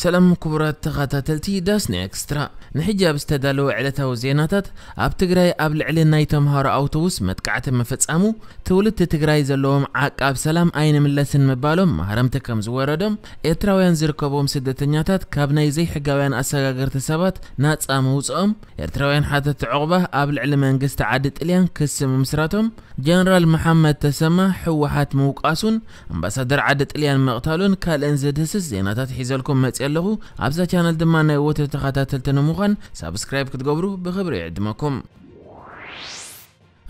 سلام كبرات تلتي داس نيكسترا نحجاب استدالو علتا وزيناتات اب تقراي اب لعلي نايتم هارا اوتوس متكعت مفتصامو تولد تقراي زلوهم اب سلام اين لسن مبالوم مهرم تكم زوردم اتراويان زركبوم سدتنياتات كابناي زي حقاويان اساغاغرت ناتس اموز ام اتراوين حاتة عقبه اب لعلي منغست عادت اليان كس ممسراتهم جنرال محمد تسمى حوحات موقاسون امباسادر عاد اليان مقتالون كالانزدسس زيناتات حيزلكم مص ኣለኹ ኣብ ዛ ቻነል ድማ ናይ ወተተኸታተልተንምዃን ሳብስክራይብ ክትገብሩ ብኽብሪ ይዕድመኩም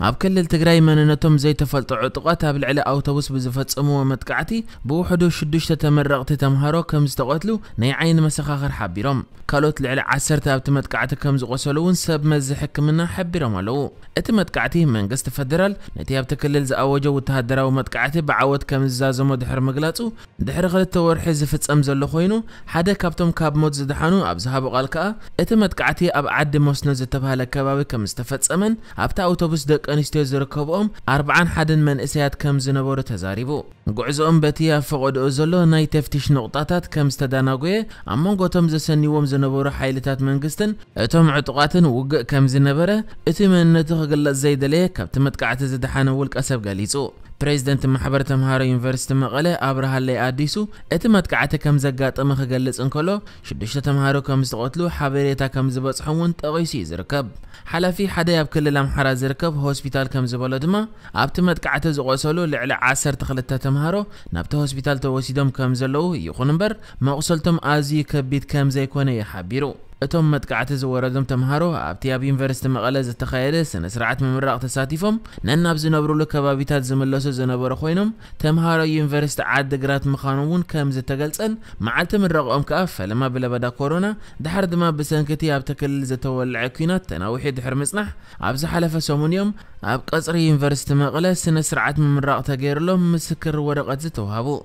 اب كلل تقراي من انتم زي تفلط عطقاتها بالعلا اوتوبوس بزفت سموه متقعتي بوحدو شدوشتا تمرغتي تمهارو كم زتغتلو ني عين مسخاخر حبيرم كالوت العلا عسرتا بتمتقعتا كم زغسلون سب مزح حكمنا حبيرم الو اتمتقعتي من قست فدرال نتيا بتكلل زاوجو وتهدرا ومتقعتي بعوت كم زازمو دحر مقلاتو دحر غلت تورحي زفت سم زلو خوينو حدا كابتم كاب موت زدحانو اب زهابو قالكا اتمتقعتي اب عد موسنو زتبها لكبابي كم استفت سمن ابتا اوتوبوس دك ደቂ ኣንስትዮ ዝርከብኦም ኣርብዓን ሓደን መንእሰያት ከም ዝነበሩ ተዛሪቡ ጉዕዞኦም በቲ ኣብ ፈቐድኦ ዘሎ ናይ ተፍቲሽ ንቑጣታት ከም ዝተዳናጐየ ኣብ መንጎ እቶም ዘሰኒዎም ዝነበሩ ሓይልታት መንግስትን እቶም ዕጡቓትን ውግእ ከም ዝነበረ እቲ መንነቱ ክግለጽ ዘይደለየ ካብቲ መጥቃዕቲ ዝደሓነ ውልቀ ሰብ ገሊጹ ፕሬዚደንት ማሕበር ተምሃሮ ዩኒቨርሲቲ መቐለ ኣብርሃ ለይ ኣዲሱ እቲ መጥቃዕቲ ከም ዘጋጠመ ክገልጽ እንከሎ ሽዱሽተ ተምሃሮ ከም ዝተቐትሉ ሓበሬታ ከም ዝበጽሖም እውን ጠቒሱ እዩ ዝርከብ ሓላፊ ሓደ ኣብ ክልል ኣምሓራ ዝርከብ ሆስፒታል ከም ዝበሎ ድማ ኣብቲ መጥቃዕቲ ዝቖሰሉ ልዕሊ 12 ተምሃሮ ተምሃሮ ናብቲ ሆስፒታል ተወሲዶም ከም ዘለዉ ይኹን እምበር መቑሰልቶም ኣዝዩ ከቢድ ከም ዘይኮነ ይሓቢሩ اتم متقعت زوردم تمهارو ابتياب يونيفرسيتي مقاله زتخايله سنه سرعه ممرق تساتيفم نن ابز نبرو لك زملوسو زنبره خوينم تمهارو يونيفرسيتي عاد غرات مخانون كم زتغلصن مع تمرق ام كاف لما بلا بدا كورونا دحر دما بسنكتي ابتكل زتولع كينات تنا وحيد حرمصنح ابز حلف سومونيوم اب قصر يونيفرسيتي مقاله سنه سرعه ممرق تغيرلو مسكر ورقه زتوهابو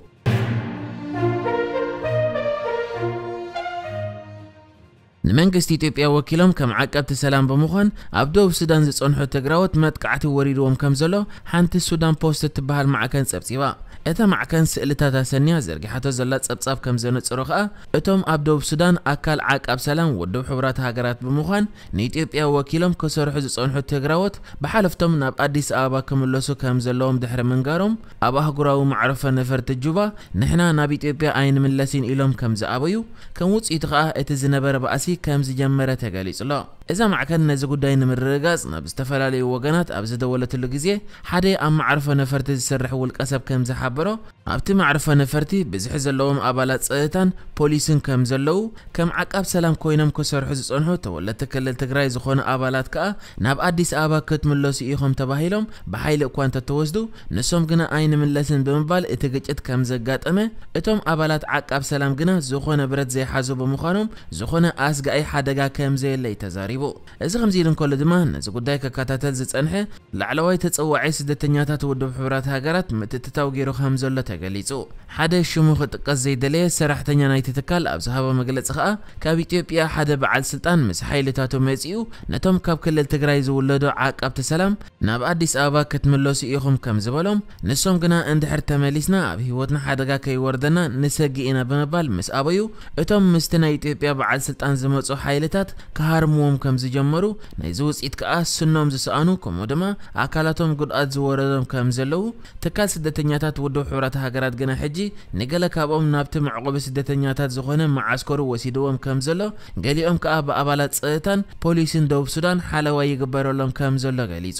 ንመንግስቲ ኢትዮጵያ ወኪሎም ከም ዓቀብቲ ሰላም ብምዃን ኣብ ደቡብ ሱዳን ዝጸንሑ ትግራዎት መጥቃዕቲ ወሪድዎም ከም ዘሎ ሓንቲ ሱዳን ፖስት እትበሃል ማዕከን ጸብጺባ እታ ማዕከን ስእልታት ኣሰኒያ ዘርጊሓቶ ዘላ ጸብጻብ ከም ዘንጽሮ ኸኣ እቶም ኣብ ደቡብ ሱዳን ኣካል ዓቃብ ሰላም ውድብ ሕቡራት ሃገራት ብምዃን ንኢትዮጵያ ወኪሎም ክሰርሑ ዝጸንሑ ትግራዎት ብሓለፍቶም ናብ ኣዲስ ኣበባ ክምለሱ ከም ዘለዎም ድሕሪ ምንጋሮም ኣብ ኣህጉራዊ ማዕረፈ ነፈርቲ ጁባ ንሕና ናብ ኢትዮጵያ ኣይንምለስን ኢሎም ከም ዝኣበዩ ከም ውጽኢቱ ኸኣ እቲ ዝነበረ ባእሲ كامز جمرة تقاليس لا إذا معكن نزق داين من الرجاس نبستفلا لي وجنات أبزد ولا تلقيزية حدي أم عرف نفرتي السرح والقصب كم زحبره أبتي معرف نفرتي بزحز اللوم أبلات صيتان بوليسن كم زلو كم عك أب سلام كوينم كسر حز صنحه تولى تكلل تجري زخون أبلات كأ ناب أديس أبا كت من لوس إيهم تباهيلهم بحيل أكوان تتوزدو نسوم جنا أين من لسن بمبال إتجت كم زجات أمه إتوم أبلات عك أب سلام جنا زخون برد زي حزب مخانم زخون أسج أي حدا جا كم زي اللي تزاري ቀሪቡ እዚ ከምዚ ኢሉ እንከሎ ድማ ነዚ ጉዳይ ከከታተል ዝፀንሐ ላዕለዋይ ተፀዋዒ ስደተኛታት ውድብ ሕብራት ሃገራት ምትእትታው ገይሩ ከም ዘሎ ተገሊጹ ሓደ ሽሙ ክጥቀስ ዘይደለየ ሰራሕተኛ ናይቲ ትካል ኣብ ዝሃቦ መግለፂ ከዓ ካብ ኢትዮጵያ ሓደ በዓል ስልጣን ምስ ሓይልታቱ መፂኡ ነቶም ካብ ክልል ትግራይ ዝውለዱ ዓቃብቲ ሰላም ናብ ኣዲስ ኣበባ ክትምለሱ ኢኹም ከም ዝበሎም ንሶም ግና እንድሕር ተመሊስና ኣብ ሂወትና ሓደጋ ከይወርደና ንሰጊ ኢና ብምባል ምስ ኣበዩ እቶም ምስቲ ናይ ኢትዮጵያ በዓል ስልጣን ዝመፁ ሓይልታት ክሃርምዎም ከም ዝጀመሩ ናይዚ ውፅኢት ከዓ ስኖም ዝሰኣኑ ከምኡ ድማ ኣካላቶም ጉድኣት ዝወረዶም ከም ዘለዉ ትካል ስደተኛታት ውድብ ሕብራት ሃገራት ግና ሕጂ ንገለ ካብኦም ናብቲ መዕቆቢ ስደተኛታት ዝኾነ መዓስከሩ ወሲድዎም ከም ዘሎ ገሊኦም ከዓ ብኣባላት ፀጥታን ፖሊስን ደቡብ ሱዳን ሓለዋ ይግበረሎም ከም ዘሎ ገሊጹ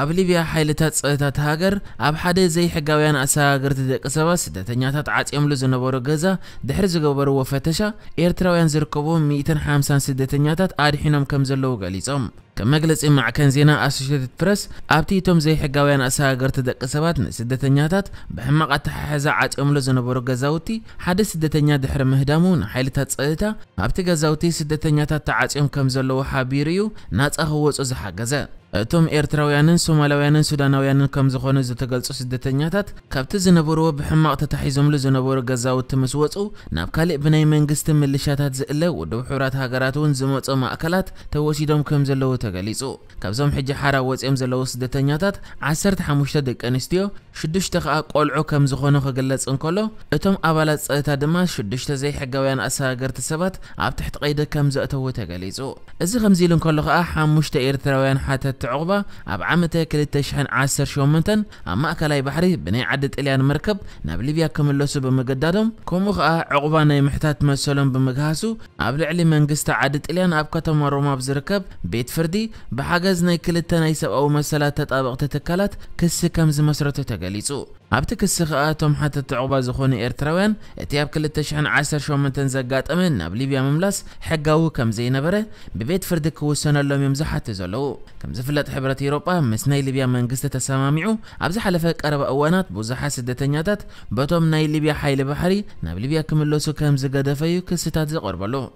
ኣብ ሊብያ ሓይልታት ፀጥታት ሃገር ኣብ ሓደ ዘይሕጋውያን ኣሰጋግርቲ ደቂ ሰባት ስደተኛታት ዓፂምሉ ዝነበሩ ገዛ ድሕሪ ዝገበርዎ ፈተሻ ኤርትራውያን ዝርከቦም 150 ስደተኛታት ኣድሒኖም ከም ዘለዉ ገሊፆም ከም መግለፂ ማዕከን ዜና ኣሶሽትድ ፕረስ ኣብቲ እቶም ዘይሕጋውያን ኣሰጋገርቲ ደቂ ሰባት ንስደተኛታት ብሕማቕ ኣተሓሕዛ ዓፂምሎ ዝነበሩ ገዛውቲ ሓደ ስደተኛ ድሕሪ ምህዳሙ ንሓይልታት ፀጥታ ኣብቲ ገዛውቲ ስደተኛታት ተዓፂም ከም ዘለዎ ሓቢሩ እዩ ናፃ ክወፁ ዝሓገዘ እቶም ኤርትራውያንን ሶማላውያንን ሱዳናውያንን ከም ዝኾኑ ዝተገልጹ ስደተኛታት ካብቲ ዝነበርዎ ብሕማቕ ተታሒዞምሉ ዝነበሩ ገዛውቲ ምስ ወፁ ናብ ካልእ ብናይ መንግስቲ ምልሻታት ዝእለ ውድብ ሕብራት ሃገራት እውን ዝመፁ ማእከላት ተወሲዶም ከም ዘለዉ ተገሊጹ ካብዞም ሕጂ ሓራ ወፂኦም ዘለዉ ስደተኛታት 15 ደቂ ኣንስትዮ ሽዱሽተ ከዓ ቆልዑ ከም ዝኾኑ ክግለጽ እንከሎ እቶም ኣባላት ፀጥታ ድማ ሽዱሽተ ዘይሕጋውያን ኣሰጋገርቲ ሰባት ኣብ ትሕቲ ቀይደ ከም ዘእተዉ ተገሊጹ እዚ ከምዚ ኢሉ እንከሎ ከዓ ሓሙሽተ ኤርትራውያን ሓተቲ ዕቑባ ኣብ ዓመተ 2018 ኣብ ማእከላይ ባሕሪ ብናይ ዓዲ ጥልያ ንመርከብ ናብ ሊብያ ክምለሱ ብምገዳዶም ከምኡ ከዓ ዕቑባ ናይ ምሕታት መሰሎም ብምግሃሱ ኣብ ልዕሊ መንግስቲ ዓዲ ጥልያን ኣብ ከተማ ሮማ ዝርከብ ቤት ፍርዲ فردي بحجز نيكلت نيس أو مسألة تطابق تتكالات كسي كم زمسرت تجليسو. عبت كسي خاتم حتى تعوبا زخون إيرتروين اتياب كل تشحن عسر شو من تنزقات أمن نابلي بيا مملس حقاو كم زي نبره ببيت فردك وسنة اللوم يمزح تزولو كم زفلت حبرة يوروبا مسني ليبيا من قصة تسامامعو عبزح لفك أربع أوانات بوزحة سدتنياتات بطوم ناي ليبيا حي البحري نابلي كم اللوسو كم زقادة فيو كسي تاتز قربلو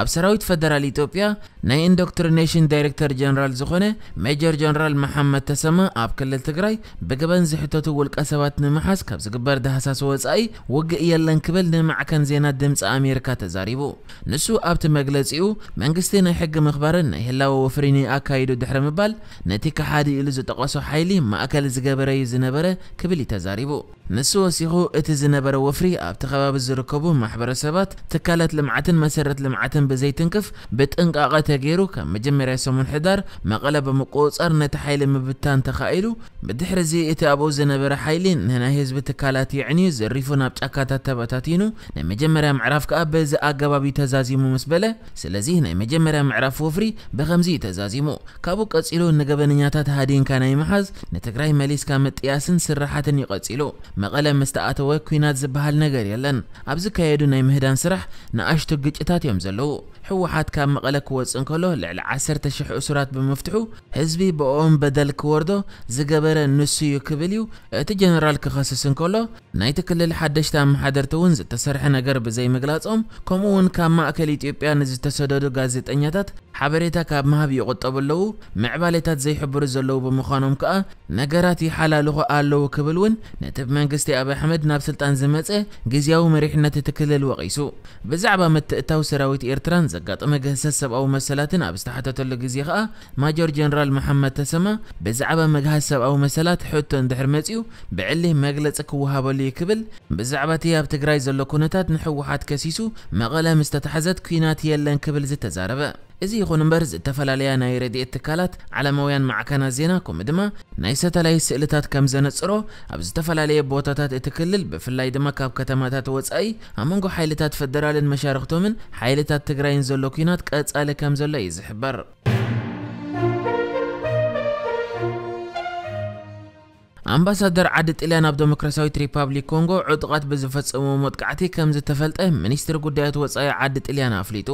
ኣብ ሰራዊት ፈደራል ኢትዮጵያ ናይ ኢንዶክትሪኔሽን ዳይሬክተር ጀነራል ዝኾነ ሜጀር ጀነራል መሓመድ ተሰማ ኣብ ክልል ትግራይ ብግበን ዝሕተቱ ውልቀ ሰባት ንምሓዝ ካብ ዝግበር ዳሃሳስ ወፃኢ ውግእ የለን ክብል ንማዕከን ዜና ድምፂ ኣሜሪካ ተዛሪቡ ንሱ ኣብቲ መግለፂኡ መንግስቲ ናይ ሕጊ ምኽባርን ናይ ህላዊ ወፍሪኒ ኣካይዱ ድሕሪ ምባል ነቲ ከሓዲ ኢሉ ዝጠቐሶ ሓይሊ ማእከል ዝገበረ እዩ ዝነበረ ክብል እዩ ተዛሪቡ ንሱ ወሲኹ እቲ ዝነበረ ወፍሪ ኣብቲ ከባቢ ዝርከቡ ማሕበረሰባት ትካላት ልምዓትን መሰረት ልምዓትን ብዘይትን ብዘይትንቅፍ ብጥንቃቐ ተገይሩ ካብ መጀመርያ ሰሙን ሕዳር መቐለ ብምቁፅፃር ነቲ ሓይሊ ምብታን ተኻኢሉ ብድሕሪ እዚ እቲ ኣብኡ ዝነበረ ሓይሊ ንናይ ህዝቢ ትካላት ይዕንዩ ዘሪፉ ናብ ጫካታት ተበታቲኑ ናይ መጀመርያ ምዕራፍ ከዓ በዚ ኣገባቢ ተዛዚሙ ምስ በለ ስለዚ ናይ መጀመርያ ምዕራፍ ወፍሪ ብከምዚ ተዛዚሙ ካብኡ ቀፂሉ ንገበነኛታት ሃዲንካ ናይ ምሓዝ ንትግራይ መሊስካ ምጥያስን ስራሓትን ይቐፂሉ መቐለ ምስተኣተወ ኩናት ዝበሃል ነገር የለን ኣብ ዝካየዱ ናይ ምህዳን ስራሕ ንኣሽቱ ግጭታት እዮም ዘለዉ حوحات كان مقلة كوز انكلو لعل عسر تشح اسرات بمفتحو هزبي بقوم بدل كوردو زقابرة نسو يكبليو اتي جنرال كخصص انكلو نايت كل الحدش تام حدر تونز تسرحنا قرب زي مقلاتهم كومون كان معكل اتيوبيا نزي تسودودو قازيت انياتات حبريتا كاب مهبي قطب اللو معباليتا زي حبر زلو بمخانوم كا نقراتي حالا لغو آلو كبلون نتب منقستي أبا حمد ناب سلطان زمتسي قزياو مريحنا تتكل الوغيسو بزعبا مت اتاو سراويت ايرتران زقات امقه سسب او مسالاتن ابستحاتو تلو قزيخا ماجور جنرال محمد تسما بزعبا مقه سسب او مسالات حوتو اندحر متيو بعليه مقلت اكوها بولي كبل بزعبا تياب تقراي زلو كونتات نحو واحد كسيسو مغلا مستتحزت كيناتي اللان كبل زي تزاربا እዚ ይኹን እምበር ዝተፈላለያ ናይ ረድኤት ትካላት ዓለማውያን ማዕከና ዜና ከምኡ ድማ ናይ ሰተላይ ስእልታት ከም ዘነፅሮ ኣብ ዝተፈላለየ ቦታታት እቲ ክልል ብፍላይ ድማ ካብ ከተማታት ወፃኢ ኣብ መንጎ ሓይልታት ፈደራልን መሻርክቶምን ሓይልታት ትግራይን ዘሎ ኩናት ቀጻሊ ከም ዘሎ እዩ ዝሕበር ኣምባሳደር ዓዲ ጥልያ ናብ ዴሞክራሲያዊት ሪፓብሊክ ኮንጎ ዕጡቓት ብዝፈፀሙ መጥቃዕቲ ከም ዝተፈልጠ ሚኒስትሪ ጉዳያት ወፃኢ ዓዲ ጥልያን ኣፍሊጡ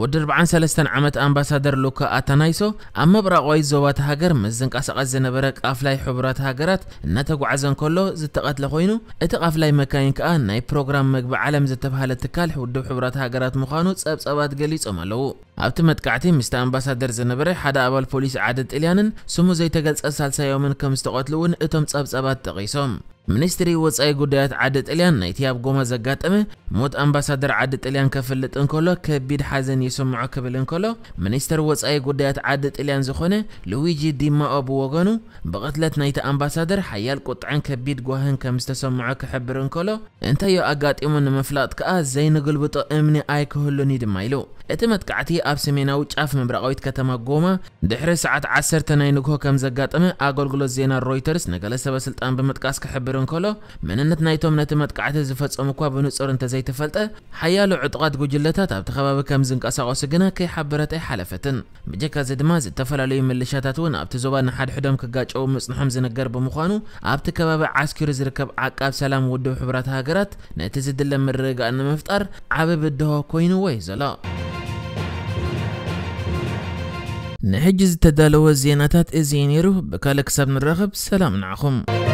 ወድርብዓን ሰለስተን ዓመት ኣምባሳደር ሉካ ኣታናይሶ ኣብ ምብራቃዊ ዞባት ሃገር ምስ ዝንቀሳቐስ ዝነበረ ቃፍላይ ሕቡራት ሃገራት እናተጓዓዘን ከሎ ዝተቐትለ ኮይኑ እቲ ቃፍላይ መካይን ከዓ ናይ ፕሮግራም ምግቢ ዓለም ዝተባሃለ ትካል ውድብ ሕቡራት ሃገራት ምዃኑ ጸብጸባት ገሊጾም ኣለዉ ኣብቲ መጥቃዕቲ ምስቲ ኣምባሳደር ዝነበረ ሓደ ኣባል ፖሊስ ዓደ ጥልያንን ስሙ ዘይተገልጸ ሳልሳዮምን ከም ዝተቐትሉ እውን እቶም ጸብጸባት ጠቒሶም ሚኒስትሪ ወፃኢ ጉዳያት ዓዲ ጣልያን ናይቲ ኣብ ጎማ ዘጋጠመ ሞት ኣምባሳደር ዓዲ ጣልያን ከፈልጥ እንከሎ ከቢድ ሓዘን ይስምዖ ክብል እንከሎ ሚኒስትር ወፃኢ ጉዳያት ዓዲ ጣልያን ዝኾነ ሉዊጂ ዲማኦ ብወገኑ ብቕትለት ናይቲ ኣምባሳደር ሓያል ቁጥዕን ከቢድ ጓህን ከም ዝተሰምዖ ክሕብር እንከሎ እንታዮ ኣጋጢሙ ንምፍላጥ ከዓ ዘይንግልብጦ እምኒ ኣይክህሉን እዩ ድማ ኢሉ እቲ መጥቃዕቲ ኣብ ሰሜናዊ ጫፍ ምብራቃዊት ከተማ ጎማ ድሕሪ ሰዓት 10 ናይ ንግሆ ከም ዘጋጠመ ኣገልግሎት ዜና ሮይተርስ ንገለ ሰበስልጣን ብምጥቃስ ክሕብር እንከሎ መንነት ናይቶም ነቲ መጥቃዕቲ ዝፈፀሙ እኳ ብንፁር እንተዘይተፈልጠ ሓያሎ ዕጡቃት ጉጅለታት ኣብቲ ከባቢ ከም ዝንቀሳቐሱ ግና ከይሓበረት ኣይሓለፈትን ብጀካ እዚ ድማ ዝተፈላለዩ ምልሻታት እውን ኣብቲ ዞባ ንሓድሕዶም ክጋጨው ምፅንሖም ዝነገር ብምዃኑ ኣብቲ ከባቢ ዓስኪሩ ዝርከብ ዓቃብ ሰላም ውድብ ሕቡራት ሃገራት ነቲ ዝድለ ምርግጋእ ንምፍጣር ዓበ ብድሆ ኮይኑ ወይ ዘሎ نحجز تدالو الزيناتات إزينيرو بكالك سبن الرغب سلام نعخم